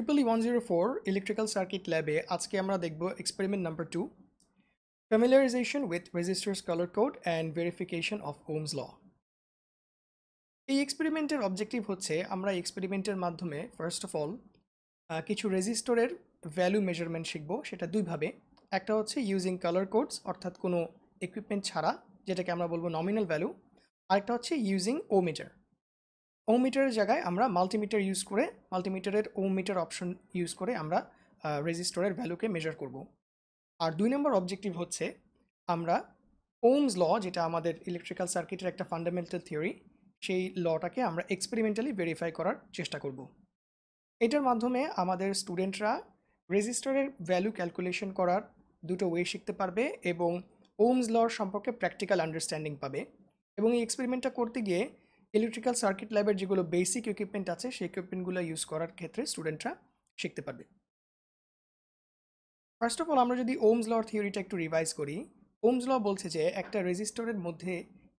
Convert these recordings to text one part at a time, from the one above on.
Triple E one zero four electrical circuit ল্যাবে আজকে আমরা দেখব experiment number two familiarization with resistors colour code and verification of Ohm's law এই এক্সপেরিমেন্টের objective হচ্ছে আমরা এক্সপেরিমেন্টের মাধ্যমে ফার্স্ট অফ অল কিছু রেজিস্টরের ভ্যালু মেজারমেন্ট শিখব সেটা দুইভাবে একটা হচ্ছে ইউজিং কালার কোডস অর্থাৎ কোনো ইকুইপমেন্ট ছাড়া যেটাকে আমরা বলবো নমিনাল ভ্যালু আরেকটা হচ্ছে ইউজিং ও মেজার ওমিটারের মিটারের জায়গায় আমরা মাল্টিমিটার ইউজ করে মাল্টিমিটারের ওমিটার মিটার অপশন ইউজ করে আমরা রেজিস্টরের ভ্যালুকে মেজার করব আর দুই নম্বর অবজেক্টিভ হচ্ছে আমরা ওমস ল যেটা আমাদের ইলেকট্রিক্যাল সার্কিটের একটা ফান্ডামেন্টাল থিওরি সেই লটাকে আমরা এক্সপেরিমেন্টালি ভেরিফাই করার চেষ্টা করব এটার মাধ্যমে আমাদের স্টুডেন্টরা রেজিস্টরের ভ্যালু ক্যালকুলেশন করার দুটো ওয়ে শিখতে পারবে এবং ওমস লর সম্পর্কে প্র্যাকটিক্যাল আন্ডারস্ট্যান্ডিং পাবে এবং এই এক্সপেরিমেন্টটা করতে গিয়ে ইলেকট্রিক্যাল সার্কিট ল্যাবের যেগুলো বেসিক ইকুইপমেন্ট আছে সেই ইকুইপমেন্টগুলো ইউজ করার ক্ষেত্রে স্টুডেন্টরা শিখতে পারবে ফার্স্ট অফ অল আমরা যদি ওমস লর থিওরিটা একটু রিভাইজ করি ওমস ল বলছে যে একটা রেজিস্টরের মধ্যে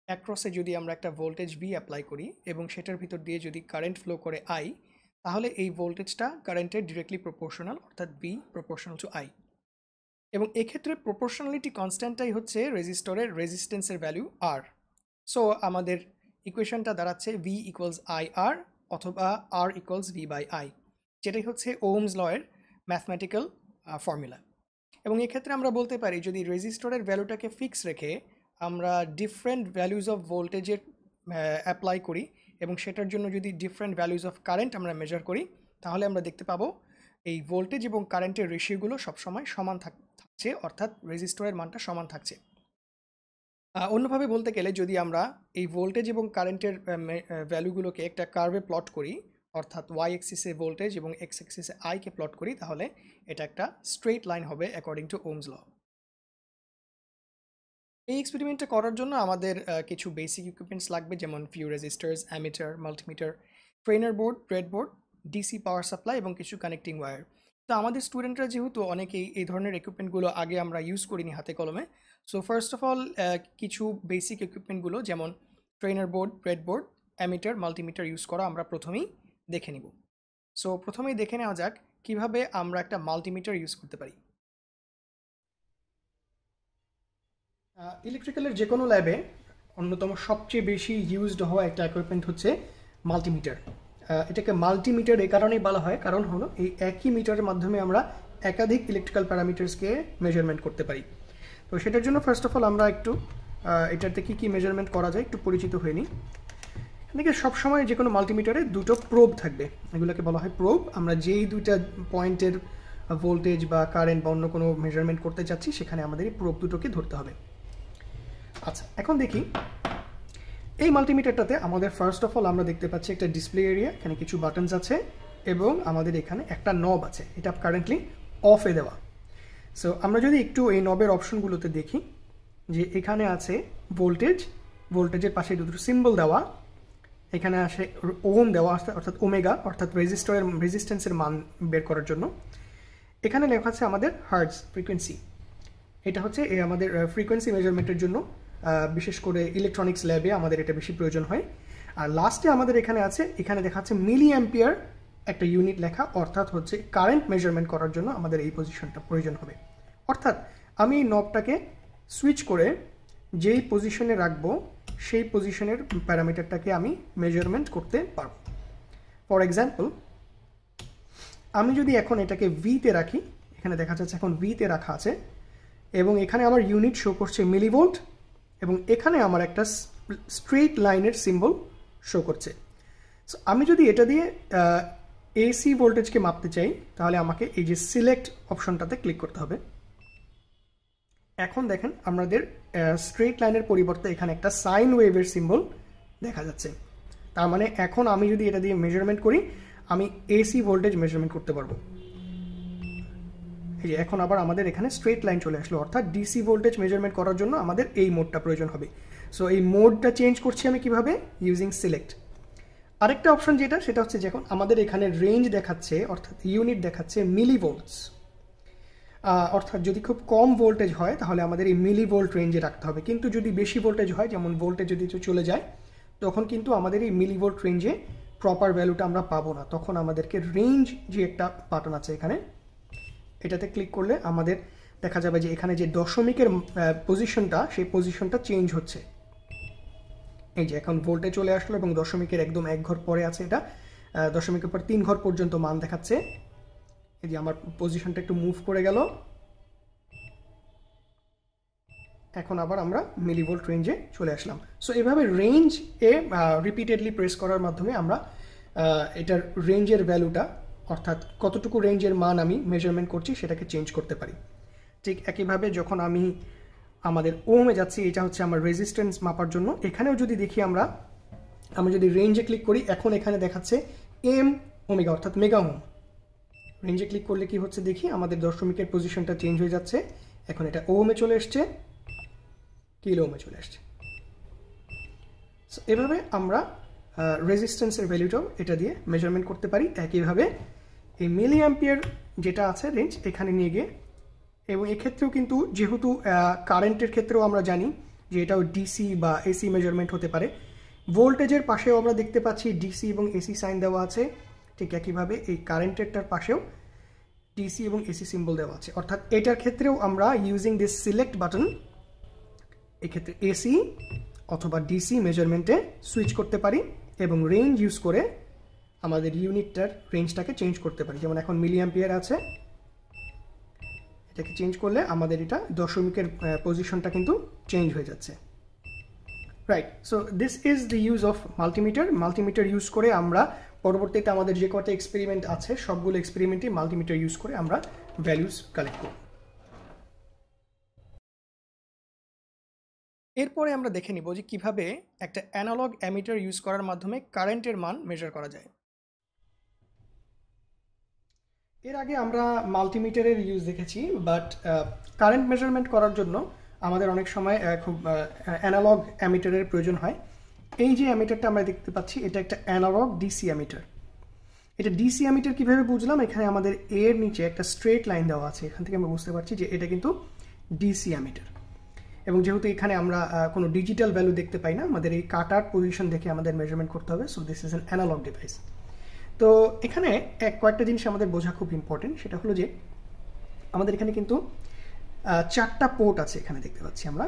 অ্যাক্রসে যদি আমরা একটা ভোল্টেজ বি অ্যাপ্লাই করি এবং সেটার ভিতর দিয়ে যদি কারেন্ট ফ্লো করে আই তাহলে এই ভোল্টেজটা কারেন্টের ডিরেক্টলি প্রপোর্শনাল অর্থাৎ বি প্রপোর্শনাল টু আই এবং এক্ষেত্রে প্রপোর্শনালিটি কনস্ট্যান্টটাই হচ্ছে রেজিস্টরের রেজিস্ট্যান্সের ভ্যালু আর সো আমাদের ইকুয়েশনটা দাঁড়াচ্ছে ভি ইকুয়ালস আই আর অথবা R equals V by I যেটাই হচ্ছে ওমস লয়ের ম্যাথমেটিক্যাল ফর্মুলা এবং এক্ষেত্রে আমরা বলতে পারি যদি রেজিস্টরের ভ্যালুটাকে ফিক্স রেখে আমরা ডিফারেন্ট ভ্যালুজ অফ ভোল্টেজের অ্যাপ্লাই করি এবং সেটার জন্য যদি ডিফারেন্ট ভ্যালুজ অফ কারেন্ট আমরা মেজার করি তাহলে আমরা দেখতে পাবো এই ভোল্টেজ এবং কারেন্টের রেশিওগুলো সবসময় সমান থাকছে অর্থাৎ রেজিস্টরের মানটা সমান থাকছে অন্যভাবে বলতে গেলে যদি আমরা এই ভোল্টেজ এবং কারেন্টের ভ্যালুগুলোকে একটা কার্ভে প্লট করি অর্থাৎ ওয়াই এক্সিসে ভোল্টেজ এবং এক্স এক্সিসে আইকে প্লট করি তাহলে এটা একটা স্ট্রেট লাইন হবে অ্যাকর্ডিং টু ওমস ল এই এক্সপেরিমেন্টটা করার জন্য আমাদের কিছু বেসিক ইকুইপমেন্টস লাগবে যেমন few resistors ammeter multimeter trainer board breadboard DC power supply এবং কিছু কানেক্টিং ওয়্যার তো আমাদের স্টুডেন্টরা যেহেতু অনেকেই এই ধরনের ইকুইপমেন্টগুলো আগে আমরা ইউজ করিনি হাতে কলমে সো ফার্স্ট অফ অল কিছু বেসিক ইকুইপমেন্টগুলো যেমন trainer board breadboard ammeter multimeter use করা আমরা প্রথমেই দেখে নিব সো প্রথমেই দেখে নেওয়া যাক কিভাবে আমরা একটা মাল্টিমিটার ইউজ করতে পারি ইলেকট্রিক্যালের যে কোনো ল্যাবে অন্যতম সবচেয়ে বেশি ইউজড হওয়া একটা ইকুইপমেন্ট হচ্ছে মাল্টিমিটার এটাকে মাল্টিমিটার এই কারণেই বলা হয় কারণ হলো এই একই মিটারের মাধ্যমে আমরা একাধিক ইলেকট্রিক্যাল প্যারামিটার্সকে মেজারমেন্ট করতে পারি তো সেটার জন্য ফার্স্ট অফ অল আমরা একটু এটাতে কি কি মেজারমেন্ট করা যায় একটু পরিচিত হয়ে নিই এখানে সবসময় যে কোনো মাল্টিমিটারে দুটো প্রোব থাকবে এগুলোকে বলা হয় প্রোব আমরা যেই দুইটা পয়েন্টের ভোল্টেজ বা কারেন্ট বা অন্য কোনো মেজারমেন্ট করতে চাচ্ছি সেখানে আমাদের এই প্রোব দুটোকে ধরতে হবে আচ্ছা এখন দেখি এই মাল্টিমিটারটাতে আমাদের ফার্স্ট অফ অল আমরা দেখতে পাচ্ছি একটা ডিসপ্লে এরিয়া এখানে কিছু বাটনস আছে এবং আমাদের এখানে একটা নব আছে এটা কারেন্টলি অফে দেওয়া সো আমরা যদি একটু এই নবের অপশনগুলোতে দেখি যে এখানে আছে ভোল্টেজ ভোল্টেজের পাশে দুটো সিম্বল দেওয়া এখানে আসে ওম দেওয়া অর্থাৎ ওমেগা অর্থাৎ রেজিস্টরের রেজিস্ট্যান্সের মান বের করার জন্য এখানে লেখা আছে আমাদের হার্টস ফ্রিকোয়েন্সি এটা হচ্ছে আমাদের ফ্রিকোয়েন্সি মেজারমেন্টের জন্য বিশেষ করে ইলেকট্রনিক্স ল্যাবে আমাদের এটা বেশি প্রয়োজন হয় আর লাস্টে আমাদের এখানে আছে এখানে দেখা আছে মিলি অ্যাম্পিয়ার একটা ইউনিট লেখা অর্থাৎ হচ্ছে কারেন্ট মেজারমেন্ট করার জন্য আমাদের এই পজিশনটা প্রয়োজন হবে অর্থাৎ আমি এই নবটাকে সুইচ করে যেই পজিশনে রাখব সেই পজিশনের প্যারামিটারটাকে আমি মেজারমেন্ট করতে পারব ফর এক্সাম্পল আমি যদি এখন এটাকে ভিতে রাখি এখানে দেখা যাচ্ছে এখন ভিতে রাখা আছে এবং এখানে আমার ইউনিট শো করছে মিলিভোল্ট এবং এখানে আমার একটা স্ট্রেট লাইনের সিম্বল শো করছে সো আমি যদি এটা দিয়ে এসি ভোল্টেজকে মাপতে চাই তাহলে আমাকে এই যে সিলেক্ট অপশনটাতে ক্লিক করতে হবে এখন দেখেন আমাদের স্ট্রেট লাইনের পরিবর্তে এখানে একটা সাইন ওয়েভের সিম্বল দেখা যাচ্ছে তার মানে এখন আমি যদি এটা দিয়ে মেজারমেন্ট করি আমি এসি ভোল্টেজ মেজারমেন্ট করতে পারবো এই যে এখন আবার আমাদের এখানে স্ট্রেট লাইন চলে আসলো অর্থাৎ ডিসি ভোল্টেজ মেজারমেন্ট করার জন্য আমাদের এই মোডটা প্রয়োজন হবে সো এই মোডটা চেঞ্জ করছি আমি কিভাবে ইউজিং সিলেক্ট আরেকটা অপশন যেটা সেটা হচ্ছে যখন আমাদের এখানে রেঞ্জ দেখাচ্ছে অর্থাৎ ইউনিট দেখাচ্ছে মিলি ভোল্টস অর্থাৎ যদি খুব কম ভোল্টেজ হয় তাহলে আমাদের এই মিলি ভোল্ট রেঞ্জে রাখতে হবে কিন্তু যদি বেশি ভোল্টেজ হয় যেমন ভোল্টেজ যদি চলে যায় তখন কিন্তু আমাদের এই মিলি ভোল্ট রেঞ্জে প্রপার ভ্যালুটা আমরা পাবো না তখন আমাদেরকে রেঞ্জ যে একটা বাটন আছে এখানে এটাতে ক্লিক করলে আমাদের দেখা যাবে যে এখানে যে দশমিকের পজিশনটা সেই পজিশনটা চেঞ্জ হচ্ছে এই যে এখন ভোল্টে চলে আসলো এবং দশমিকের একদম এক ঘর পরে আছে এটা দশমিকের পর তিন ঘর পর্যন্ত মান দেখাচ্ছে এই যে আমার পজিশনটা একটু মুভ করে গেল এখন আবার আমরা মিলিভোল্ট রেঞ্জে চলে আসলাম সো এভাবে রেঞ্জ এ রিপিটেডলি প্রেস করার মাধ্যমে আমরা এটার রেঞ্জের ভ্যালুটা অর্থাৎ কতটুকু রেঞ্জের মান আমি মেজারমেন্ট করছি সেটাকে চেঞ্জ করতে পারি ঠিক একইভাবে যখন আমি আমাদের ওমে যাচ্ছি এটা হচ্ছে আমার রেজিস্ট্যান্স মাপার জন্য এখানেও যদি দেখি আমরা আমি যদি রেঞ্জে ক্লিক করি এখন এখানে দেখাচ্ছে এম ওমেগা অর্থাৎ মেগা ওম রেঞ্জে ক্লিক করলে কি হচ্ছে দেখি আমাদের দশমিকের পজিশনটা চেঞ্জ হয়ে যাচ্ছে এখন এটা ওমে চলে এসছে ওমে চলে এসছে এভাবে আমরা রেজিস্ট্যান্সের ভ্যালুটাও এটা দিয়ে মেজারমেন্ট করতে পারি একইভাবে এই মিলি অ্যাম্পিয়ার যেটা আছে রেঞ্জ এখানে নিয়ে গিয়ে এবং এক্ষেত্রেও কিন্তু যেহেতু কারেন্টের ক্ষেত্রেও আমরা জানি যে এটাও ডিসি বা এসি মেজারমেন্ট হতে পারে ভোল্টেজের পাশেও আমরা দেখতে পাচ্ছি ডিসি এবং এসি সাইন দেওয়া আছে ঠিক একইভাবে এই কারেন্টেরটার পাশেও টিসি এবং এসি সিম্বল দেওয়া আছে অর্থাৎ এটার ক্ষেত্রেও আমরা ইউজিং দিস সিলেক্ট বাটন এক্ষেত্রে এসি অথবা ডিসি মেজারমেন্টে সুইচ করতে পারি এবং রেঞ্জ ইউজ করে আমাদের ইউনিটটার রেঞ্জটাকে চেঞ্জ করতে পারি যেমন এখন মিলিয়াম্পিয়ার আছে এটাকে চেঞ্জ করলে আমাদের এটা দশমিকের পজিশনটা কিন্তু চেঞ্জ হয়ে যাচ্ছে right so this is the use of multimeter multimeter use করে আমরা পরবর্তীতে আমাদের যে কটা এক্সপেরিমেন্ট আছে সবগুলো এক্সপেরিমেন্টই মাল্টিমিটার ইউজ করে আমরা ভ্যালুস কালেক্ট করব এরপরে আমরা দেখে নিব যে কিভাবে একটা অ্যানালগ অ্যামিটার ইউজ করার মাধ্যমে কারেন্টের মান মেজার করা যায় এর আগে আমরা মাল্টিমিটারের ইউজ দেখেছি বাট কারেন্ট মেজারমেন্ট করার জন্য আমাদের অনেক সময় খুব অ্যানালগ অ্যামিটারের প্রয়োজন হয় এই যে অ্যামিটারটা আমরা দেখতে পাচ্ছি এটা একটা অ্যানালগ ডিসি অ্যামিটার এটা ডিসি অ্যামিটার কীভাবে বুঝলাম এখানে আমাদের এর নিচে একটা স্ট্রেট লাইন দেওয়া আছে এখান থেকে আমরা বুঝতে পারছি যে এটা কিন্তু ডিসি অ্যামিটার এবং যেহেতু এখানে আমরা কোনো ডিজিটাল ভ্যালু দেখতে পাই না আমাদের এই কাটার পজিশন দেখে আমাদের মেজারমেন্ট করতে হবে so this is an analogue device তো এখানে এক কয়েকটা জিনিস আমাদের বোঝা খুব ইম্পর্টেন্ট সেটা হলো যে আমাদের এখানে কিন্তু চারটা পোর্ট আছে এখানে দেখতে পাচ্ছি আমরা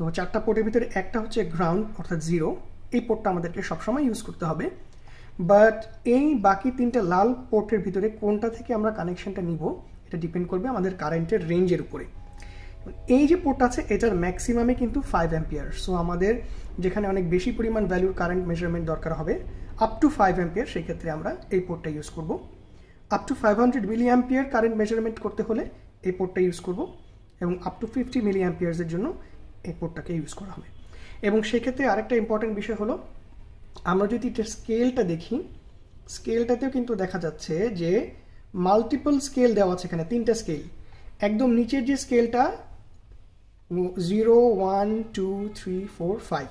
তো চারটা পোর্টের ভিতরে একটা হচ্ছে গ্রাউন্ড অর্থাৎ জিরো এই পোর্টটা আমাদেরকে সবসময় ইউজ করতে হবে বাট এই বাকি তিনটে লাল পোর্টের ভিতরে কোনটা থেকে আমরা কানেকশনটা নিব এটা ডিপেন্ড করবে আমাদের কারেন্টের রেঞ্জের উপরে এই যে পোর্ট আছে এটার ম্যাক্সিমামে কিন্তু ফাইভ অ্যাম্পিয়ার সো আমাদের যেখানে অনেক বেশি পরিমাণ ভ্যালুর কারেন্ট মেজারমেন্ট দরকার হবে আপ টু ফাইভ অ্যাম্পিয়ার ক্ষেত্রে আমরা এই পোর্টটা ইউজ করব up to five hundred milli ampere current measurement করতে হলে এই পোর্টটা ইউজ করব এবং আপ টু ফিফটি মিলি অ্যাম্পিয়ার্সের জন্য এই কোডটাকে ইউজ করা হবে এবং সেক্ষেত্রে আরেকটা ইম্পর্টেন্ট বিষয় হলো আমরা যদি স্কেলটা দেখি স্কেলটাতেও কিন্তু দেখা যাচ্ছে যে মাল্টিপল স্কেল দেওয়া আছে এখানে তিনটা স্কেল একদম নিচের যে স্কেলটা zero one two three four five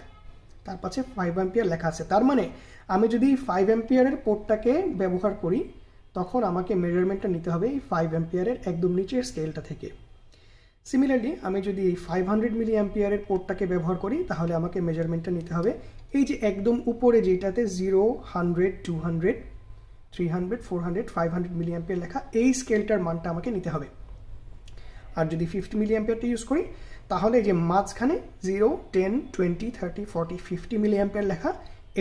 তার পাশে ফাইভ অ্যাম্পিয়ার লেখা আছে তার মানে আমি যদি ফাইভ অ্যাম্পিয়ারের পোর্টটাকে ব্যবহার করি তখন আমাকে মেজারমেন্টটা নিতে হবে এই ফাইভ অ্যাম্পিয়ারের একদম নিচের স্কেলটা থেকে সিমিলারলি আমি যদি এই ফাইভ হান্ড্রেড মিলি অ্যাম্পিয়ারের পোর্টটাকে ব্যবহার করি তাহলে আমাকে মেজারমেন্টটা নিতে হবে এই যে একদম উপরে যেটাতে zero hundred two hundred three hundred four hundred five hundred milli ampere লেখা এই স্কেলটার মানটা আমাকে নিতে হবে আর যদি ফিফটি মিলি অ্যাম্পিয়ারটা ইউজ করি তাহলে যে মাঝখানে zero ten twenty thirty forty fifty milli ampere লেখা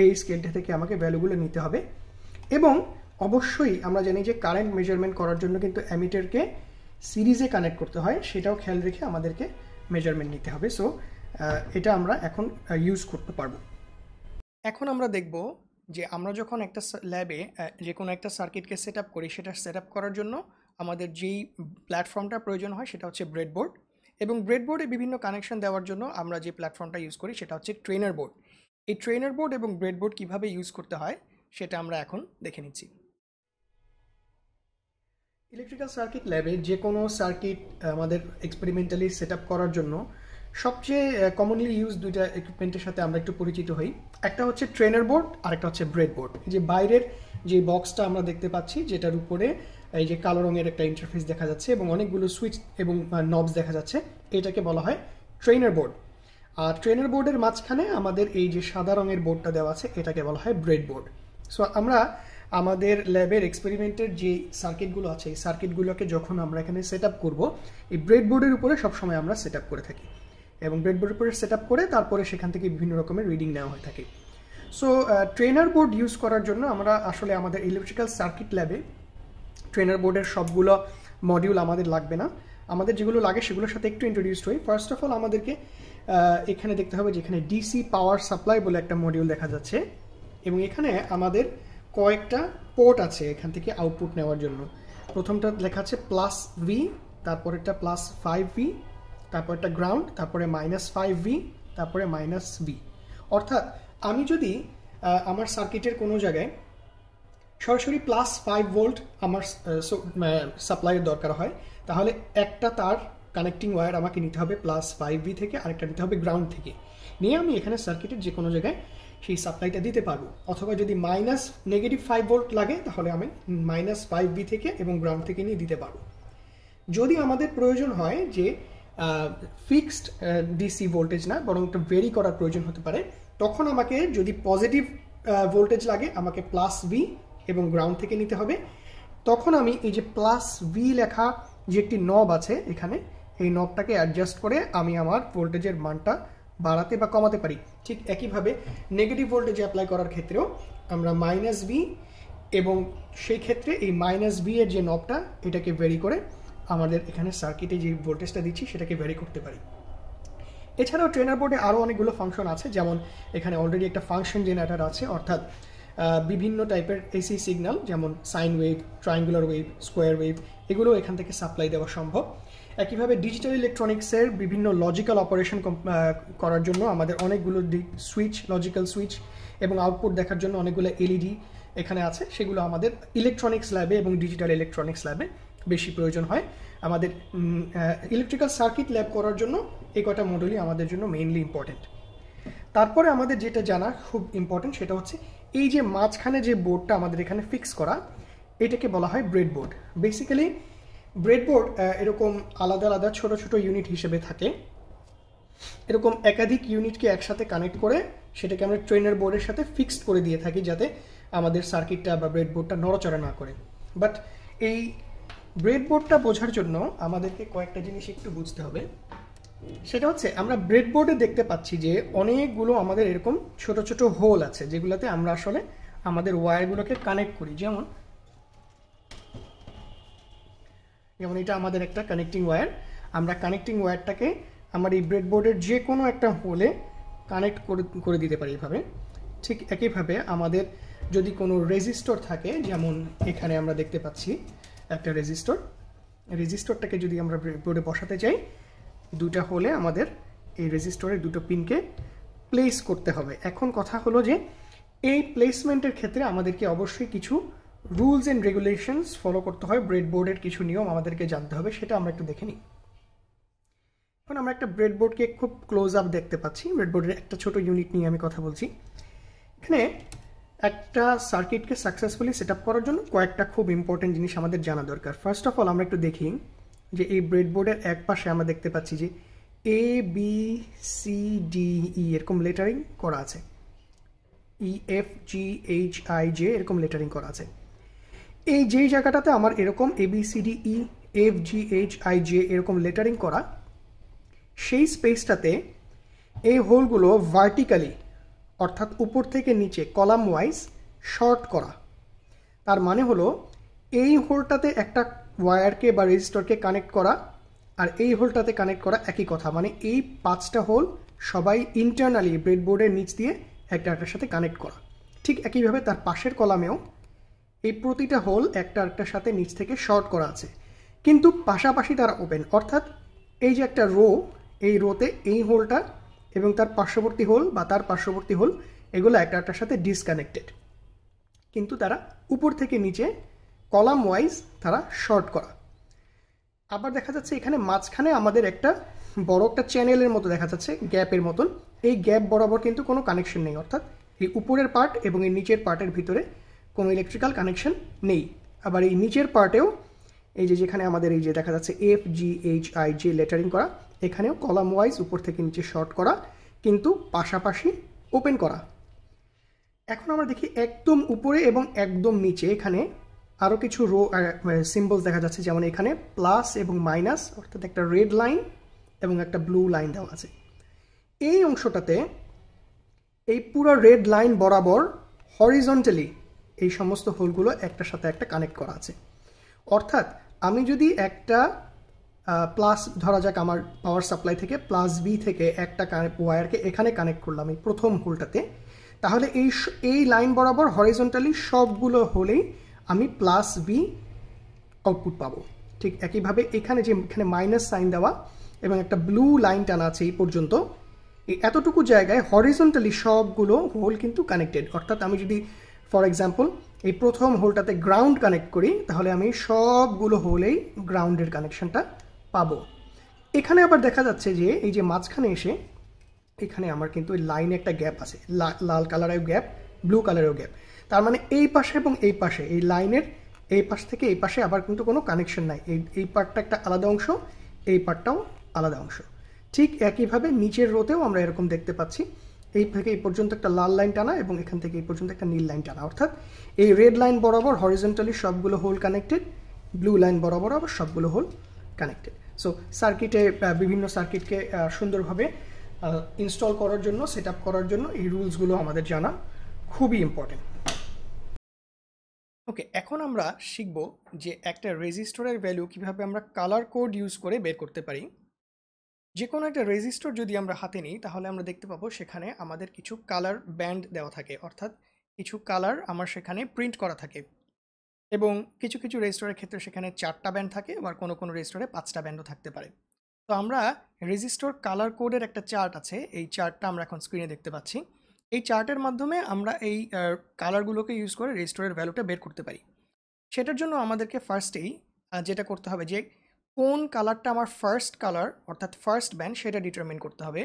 এই স্কেলটা থেকে আমাকে ভ্যালুগুলো নিতে হবে এবং অবশ্যই আমরা জানি যে কারেন্ট মেজারমেন্ট করার জন্য কিন্তু অ্যামিটারকে সিরিজে কানেক্ট করতে হয় সেটাও খেয়াল রেখে আমাদেরকে মেজারমেন্ট নিতে হবে সো এটা আমরা এখন ইউজ করতে পারবো এখন আমরা দেখব যে আমরা যখন একটা ল্যাবে যে কোনো একটা সার্কিটকে সেট আপ করি সেটা সেট করার জন্য আমাদের যেই প্ল্যাটফর্মটা প্রয়োজন হয় সেটা হচ্ছে ব্রেডবোর্ড এবং ব্রেডবোর্ডে বিভিন্ন কানেকশন দেওয়ার জন্য আমরা যে প্ল্যাটফর্মটা ইউজ করি সেটা হচ্ছে ট্রেনার বোর্ড এই ট্রেনার বোর্ড এবং ব্রেডবোর্ড কিভাবে ইউজ করতে হয় সেটা আমরা এখন দেখে নিচ্ছি ইলেকট্রিক্যাল সার্কিট ল্যাবে যে কোনো সার্কিট আমাদের এক্সপেরিমেন্টালি সেট করার জন্য সবচেয়ে কমনলি ইউজ দুইটা ইকুইপমেন্টের সাথে আমরা একটু পরিচিত হই একটা হচ্ছে ট্রেনার বোর্ড আর একটা হচ্ছে ব্রেড বোর্ড যে বাইরের যে বক্সটা আমরা দেখতে পাচ্ছি যেটার উপরে এই যে কালো রঙের একটা ইন্টারফেস দেখা যাচ্ছে এবং অনেকগুলো সুইচ এবং নবস দেখা যাচ্ছে এটাকে বলা হয় ট্রেনার বোর্ড আর ট্রেনার বোর্ডের মাঝখানে আমাদের এই যে সাদা রঙের বোর্ডটা দেওয়া আছে এটাকে বলা হয় ব্রেড বোর্ড সো আমরা আমাদের ল্যাবের এক্সপেরিমেন্টের যে সার্কিটগুলো আছে এই সার্কিটগুলোকে যখন আমরা এখানে সেট আপ করবো এই ব্রেডবোর্ডের উপরে সবসময় আমরা সেট আপ করে থাকি এবং ব্রেডবোর্ডের উপরে সেট আপ করে তারপরে সেখান থেকে বিভিন্ন রকমের রিডিং নেওয়া হয়ে থাকে সো ট্রেনার বোর্ড ইউজ করার জন্য আমরা আসলে আমাদের ইলেকট্রিক্যাল সার্কিট ল্যাবে ট্রেনার বোর্ডের সবগুলো মডিউল আমাদের লাগবে না আমাদের যেগুলো লাগে সেগুলোর সাথে একটু ইন্ট্রোডিউসড হই ফার্স্ট অফ অল আমাদেরকে এখানে দেখতে হবে যেখানে ডিসি পাওয়ার সাপ্লাই বলে একটা মডিউল দেখা যাচ্ছে এবং এখানে আমাদের কয়েকটা পোর্ট আছে এখান থেকে আউটপুট নেওয়ার জন্য প্রথমটা লেখা আছে প্লাস ভি একটা প্লাস ফাইভ ভি একটা গ্রাউন্ড তারপরে মাইনাস ফাইভ ভি তারপরে মাইনাস ভি অর্থাৎ আমি যদি আমার সার্কিটের কোনো জায়গায় সরাসরি প্লাস ফাইভ ভোল্ট আমার সাপ্লাইয়ের দরকার হয় তাহলে একটা তার কানেক্টিং ওয়্যার আমাকে নিতে হবে প্লাস ফাইভ ভি থেকে আরেকটা নিতে হবে গ্রাউন্ড থেকে নিয়ে আমি এখানে সার্কিটের যে কোনো জায়গায় সেই সাপ্লাইটা দিতে পারবো অথবা যদি মাইনাস নেগেটিভ ফাইভ ভোল্ট লাগে তাহলে আমি মাইনাস ফাইভ বি থেকে এবং গ্রাউন্ড থেকে নিয়ে দিতে পারবো যদি আমাদের প্রয়োজন হয় যে ফিক্সড ডিসি ভোল্টেজ না বরং একটা ভেরি করার প্রয়োজন হতে পারে তখন আমাকে যদি পজিটিভ ভোল্টেজ লাগে আমাকে প্লাস ভি এবং গ্রাউন্ড থেকে নিতে হবে তখন আমি এই যে প্লাস ভি লেখা যে একটি নব আছে এখানে এই নবটাকে অ্যাডজাস্ট করে আমি আমার ভোল্টেজের মানটা বাড়াতে বা কমাতে পারি ঠিক একইভাবে নেগেটিভ ভোল্টেজ অ্যাপ্লাই করার ক্ষেত্রেও আমরা মাইনাস বি এবং সেই ক্ষেত্রে এই মাইনাস বি এর যে নবটা এটাকে ভেরি করে আমাদের এখানে সার্কিটে যে ভোল্টেজটা দিচ্ছি সেটাকে ভেরি করতে পারি এছাড়াও ট্রেনার বোর্ডে আরও অনেকগুলো ফাংশন আছে যেমন এখানে অলরেডি একটা ফাংশন জেনারেটার আছে অর্থাৎ বিভিন্ন টাইপের এসি সিগন্যাল যেমন sine wave triangular wave square wave এগুলো এখান থেকে সাপ্লাই দেওয়া সম্ভব একইভাবে ডিজিটাল ইলেকট্রনিক্সের বিভিন্ন লজিক্যাল অপারেশন করার জন্য আমাদের অনেকগুলো সুইচ লজিক্যাল সুইচ এবং আউটপুট দেখার জন্য অনেকগুলো এলইডি এখানে আছে সেগুলো আমাদের ইলেকট্রনিক্স ল্যাবে এবং ডিজিটাল ইলেকট্রনিক্স ল্যাবে বেশি প্রয়োজন হয় আমাদের ইলেকট্রিক্যাল সার্কিট ল্যাব করার জন্য এই কটা মডেলই আমাদের জন্য মেইনলি ইম্পর্টেন্ট তারপরে আমাদের যেটা জানা খুব ইম্পর্টেন্ট সেটা হচ্ছে এই যে মাঝখানে যে বোর্ডটা আমাদের এখানে ফিক্স করা এটাকে বলা হয় ব্রেড বোর্ড বেসিক্যালি ব্রেডবোর্ড এরকম আলাদা আলাদা ছোট ছোট ইউনিট হিসেবে থাকে এরকম একাধিক ইউনিটকে একসাথে কানেক্ট করে সেটাকে আমরা ট্রেনার বোর্ডের সাথে ফিক্সড করে দিয়ে থাকি যাতে আমাদের সার্কিটটা বা ব্রেডবোর্ডটা নড়াচড়া না করে বাট এই ব্রেডবোর্ডটা বোঝার জন্য আমাদেরকে কয়েকটা জিনিস একটু বুঝতে হবে সেটা হচ্ছে আমরা ব্রেডবোর্ডে দেখতে পাচ্ছি যে অনেকগুলো আমাদের এরকম ছোট ছোট হোল আছে যেগুলোতে আমরা আসলে আমাদের ওয়্যারগুলোকে কানেক্ট করি যেমন যেমন এটা আমাদের একটা কানেক্টিং ওয়্যার আমরা কানেক্টিং ওয়্যারটাকে আমার এই ব্রেডবোর্ডের যে কোনো একটা হোলে কানেক্ট করে দিতে পারি এভাবে ঠিক একইভাবে আমাদের যদি কোনো রেজিস্টর থাকে যেমন এখানে আমরা দেখতে পাচ্ছি একটা রেজিস্টর রেজিস্টরটাকে যদি আমরা ব্রেডবোর্ডে বসাতে চাই দুটা হলে আমাদের এই রেজিস্টরের দুটো পিনকে প্লেস করতে হবে এখন কথা হলো যে এই প্লেসমেন্টের ক্ষেত্রে আমাদেরকে অবশ্যই কিছু রুলস অ্যান্ড রেগুলেশনস ফলো করতে হয় ব্রেডবোর্ডের কিছু নিয়ম আমাদেরকে জানতে হবে সেটা আমরা একটু দেখে নিই এখন আমরা একটা ব্রেডবোর্ডকে খুব ক্লোজ আপ দেখতে পাচ্ছি ব্রেডবোর্ডের একটা ছোট ইউনিট নিয়ে আমি কথা বলছি এখানে একটা সার্কিটকে সাকসেসফুলি সেট করার জন্য কয়েকটা খুব ইম্পর্টেন্ট জিনিস আমাদের জানা দরকার ফার্স্ট অফ অল আমরা একটু দেখি যে এই ব্রেডবোর্ডের এক পাশে আমরা দেখতে পাচ্ছি যে A B C D E এরকম লেটারিং করা আছে E F G H I J এরকম লেটারিং করা আছে এই যেই জায়গাটাতে আমার এরকম ABCD E F G H I J এরকম লেটারিং করা সেই স্পেসটাতে এই হোলগুলো ভার্টিক্যালি অর্থাৎ উপর থেকে নিচে কলাম ওয়াইজ শর্ট করা তার মানে হলো এই হোলটাতে একটা ওয়ায়ারকে বা রেজিস্টারকে কানেক্ট করা আর এই হোলটাতে কানেক্ট করা একই কথা মানে এই পাঁচটা হোল সবাই ইন্টারনালি ব্রেডবোর্ডের নিচ দিয়ে একটা একটার সাথে কানেক্ট করা ঠিক একইভাবে তার পাশের কলামেও এই প্রতিটা হোল একটা আরেকটার সাথে নিচ থেকে শর্ট করা আছে কিন্তু পাশাপাশি তারা ওপেন অর্থাৎ এই যে একটা রো এই রোতে এই হোলটা এবং তার পার্শ্ববর্তী হোল বা তার পার্শ্ববর্তী হোল এগুলো একটা একটার সাথে ডিসকানেক্টেড কিন্তু তারা উপর থেকে নিচে কলাম ওয়াইজ তারা শর্ট করা আবার দেখা যাচ্ছে এখানে মাঝখানে আমাদের একটা বড় একটা চ্যানেলের মতো দেখা যাচ্ছে গ্যাপের মতন এই গ্যাপ বরাবর কিন্তু কোনো কানেকশন নেই অর্থাৎ এই উপরের পার্ট এবং এই নিচের পার্টের ভিতরে কোনো ইলেকট্রিক্যাল কানেকশন নেই আবার এই নিচের পার্টেও এই যে যেখানে আমাদের এই যে দেখা যাচ্ছে এফ জি এইচ আই যে লেটারিং করা এখানেও কলাম ওয়াইজ উপর থেকে নিচে শর্ট করা কিন্তু পাশাপাশি ওপেন করা এখন আমরা দেখি একদম উপরে এবং একদম নিচে এখানে আরও কিছু রো সিম্বলস দেখা যাচ্ছে যেমন এখানে প্লাস এবং মাইনাস অর্থাৎ একটা রেড লাইন এবং একটা ব্লু লাইন দেওয়া আছে এই অংশটাতে এই পুরো রেড লাইন বরাবর হরিজন্টালি এই সমস্ত হোলগুলো একটার সাথে একটা কানেক্ট করা আছে অর্থাৎ আমি যদি একটা প্লাস ধরা যাক আমার পাওয়ার সাপ্লাই থেকে প্লাস বি থেকে একটা ওয়ারকে এখানে কানেক্ট করলাম এই প্রথম হোলটাতে তাহলে এই এই লাইন বরাবর হরিজন্টালি সবগুলো হলেই আমি প্লাস বি আউটপুট পাবো ঠিক একইভাবে এখানে যে এখানে মাইনাস সাইন দেওয়া এবং একটা ব্লু লাইন টানা আছে এই পর্যন্ত এতটুকু জায়গায় হরিজন্টালি সবগুলো হোল কিন্তু কানেক্টেড অর্থাৎ আমি যদি ফর এক্সাম্পল এই প্রথম হোলটাতে গ্রাউন্ড কানেক্ট করি তাহলে আমি সবগুলো হোলেই গ্রাউন্ডের কানেকশনটা পাবো এখানে আবার দেখা যাচ্ছে যে এই যে মাঝখানে এসে এখানে আমার কিন্তু ওই লাইনে একটা গ্যাপ আছে লাল কালারেও গ্যাপ ব্লু কালারেও গ্যাপ তার মানে এই পাশে এবং এই পাশে এই লাইনের এই পাশ থেকে এই পাশে আবার কিন্তু কোনো কানেকশন নাই এই এই পার্টটা একটা আলাদা অংশ এই পার্টটাও আলাদা অংশ ঠিক একইভাবে নিচের রোতেও আমরা এরকম দেখতে পাচ্ছি এই থেকে এই পর্যন্ত একটা লাল লাইন টানা এবং এখান থেকে এই পর্যন্ত একটা নীল লাইন টানা অর্থাৎ এই রেড লাইন বরাবর হরিজেন্টালি সবগুলো হোল কানেক্টেড ব্লু লাইন বরাবর আবার সবগুলো হোল কানেক্টেড সো সার্কিটে বিভিন্ন সার্কিটকে সুন্দরভাবে ইনস্টল করার জন্য সেট করার জন্য এই রুলসগুলো আমাদের জানা খুবই ইম্পর্টেন্ট ওকে এখন আমরা শিখব যে একটা রেজিস্টরের ভ্যালু কিভাবে আমরা কালার কোড ইউজ করে বের করতে পারি যে কোনো একটা রেজিস্টর যদি আমরা হাতে নিই তাহলে আমরা দেখতে পাবো সেখানে আমাদের কিছু কালার ব্যান্ড দেওয়া থাকে অর্থাৎ কিছু কালার আমার সেখানে প্রিন্ট করা থাকে এবং কিছু কিছু রেজিস্টরের ক্ষেত্রে সেখানে চারটা ব্যান্ড থাকে আবার কোনো কোনো রেজিস্টরে পাঁচটা ব্যান্ডও থাকতে পারে তো আমরা রেজিস্টর কালার কোডের একটা চার্ট আছে এই চার্টটা আমরা এখন স্ক্রিনে দেখতে পাচ্ছি এই চার্টের মাধ্যমে আমরা এই কালারগুলোকে ইউজ করে রেজিস্টরের ভ্যালুটা বের করতে পারি সেটার জন্য আমাদেরকে ফার্স্টেই যেটা করতে হবে যে কোন কালারটা আমার ফার্স্ট কালার অর্থাৎ ফার্স্ট ব্যান্ড সেটা ডিটারমিন করতে হবে